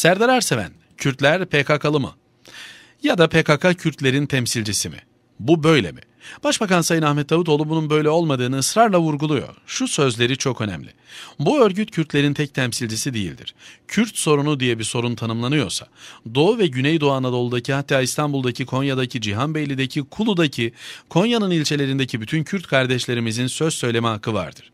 Serdar Arseven, Kürtler PKK'lı mı? Ya da PKK Kürtlerin temsilcisi mi? Bu böyle mi? Başbakan Sayın Ahmet Davutoğlu bunun böyle olmadığını ısrarla vurguluyor. Şu sözleri çok önemli. Bu örgüt Kürtlerin tek temsilcisi değildir. Kürt sorunu diye bir sorun tanımlanıyorsa, Doğu ve Güneydoğu Anadolu'daki hatta İstanbul'daki, Konya'daki, Cihanbeyli'deki, Kulu'daki, Konya'nın ilçelerindeki bütün Kürt kardeşlerimizin söz söyleme hakkı vardır.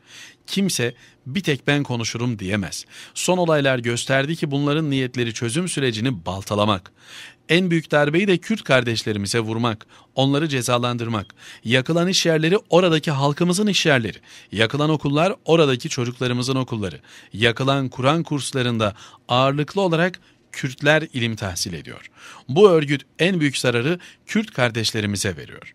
Kimse bir tek ben konuşurum diyemez. Son olaylar gösterdi ki bunların niyetleri çözüm sürecini baltalamak. En büyük darbeyi de Kürt kardeşlerimize vurmak, onları cezalandırmak, Yakılan iş yerleri oradaki halkımızın iş yerleri. Yakılan okullar oradaki çocuklarımızın okulları. Yakılan Kur'an kurslarında ağırlıklı olarak Kürtler ilim tahsil ediyor. Bu örgüt en büyük zararı Kürt kardeşlerimize veriyor.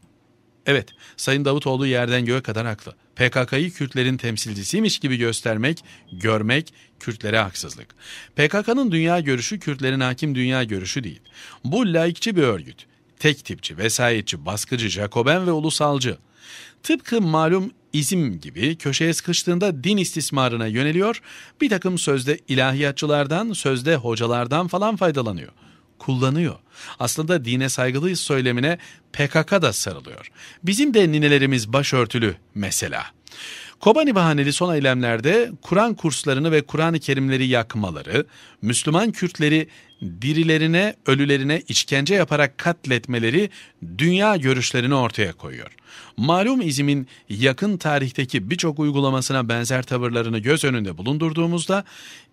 Evet, Sayın Davutoğlu yerden göğe kadar haklı. PKK'yı Kürtlerin temsilcisiymiş gibi göstermek, görmek Kürtlere haksızlık. PKK'nın dünya görüşü Kürtlerin hakim dünya görüşü değil. Bu laikçi bir örgüt tek tipçi, vesayetçi, baskıcı, jakoben ve ulusalcı. Tıpkı malum izim gibi köşeye sıkıştığında din istismarına yöneliyor, bir takım sözde ilahiyatçılardan, sözde hocalardan falan faydalanıyor. Kullanıyor. Aslında dine saygılıyız söylemine PKK da sarılıyor. Bizim de ninelerimiz başörtülü mesela. Kobani bahaneli son eylemlerde Kur'an kurslarını ve Kur'an-ı Kerimleri yakmaları, Müslüman Kürtleri dirilerine, ölülerine işkence yaparak katletmeleri dünya görüşlerini ortaya koyuyor. Malum izimin yakın tarihteki birçok uygulamasına benzer tavırlarını göz önünde bulundurduğumuzda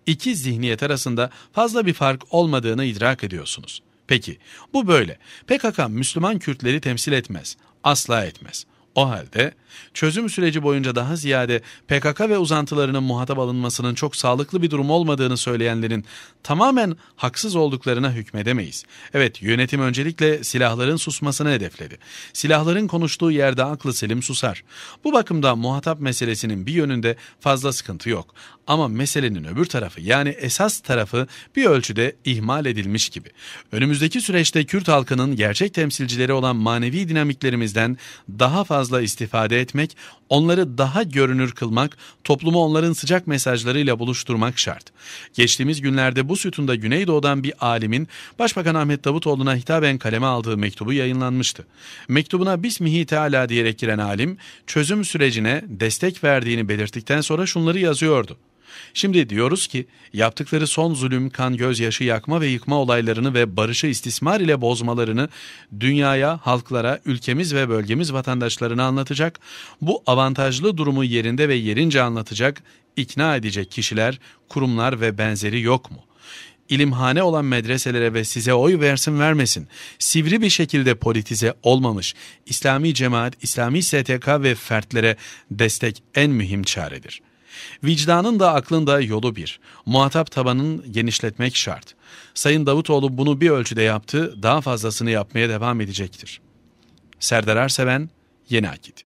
iki zihniyet arasında fazla bir fark olmadığını idrak ediyorsunuz. Peki bu böyle. PKK Müslüman Kürtleri temsil etmez. Asla etmez. O halde çözüm süreci boyunca daha ziyade PKK ve uzantılarının muhatap alınmasının çok sağlıklı bir durum olmadığını söyleyenlerin tamamen haksız olduklarına hükmedemeyiz. Evet yönetim öncelikle silahların susmasını hedefledi. Silahların konuştuğu yerde aklı selim susar. Bu bakımda muhatap meselesinin bir yönünde fazla sıkıntı yok. Ama meselenin öbür tarafı yani esas tarafı bir ölçüde ihmal edilmiş gibi. Önümüzdeki süreçte Kürt halkının gerçek temsilcileri olan manevi dinamiklerimizden daha fazla fazla istifade etmek, onları daha görünür kılmak, toplumu onların sıcak mesajlarıyla buluşturmak şart. Geçtiğimiz günlerde bu sütunda Güneydoğu'dan bir alimin Başbakan Ahmet Davutoğlu'na hitaben kaleme aldığı mektubu yayınlanmıştı. Mektubuna Bismihi Teala diyerek giren alim, çözüm sürecine destek verdiğini belirttikten sonra şunları yazıyordu. Şimdi diyoruz ki yaptıkları son zulüm, kan, gözyaşı yakma ve yıkma olaylarını ve barışı istismar ile bozmalarını dünyaya, halklara, ülkemiz ve bölgemiz vatandaşlarına anlatacak, bu avantajlı durumu yerinde ve yerince anlatacak, ikna edecek kişiler, kurumlar ve benzeri yok mu? İlimhane olan medreselere ve size oy versin vermesin, sivri bir şekilde politize olmamış, İslami cemaat, İslami STK ve fertlere destek en mühim çaredir.'' Vicdanın da aklın da yolu bir. Muhatap tabanın genişletmek şart. Sayın Davutoğlu bunu bir ölçüde yaptı, daha fazlasını yapmaya devam edecektir. Serdar Arseven, Yeni Akit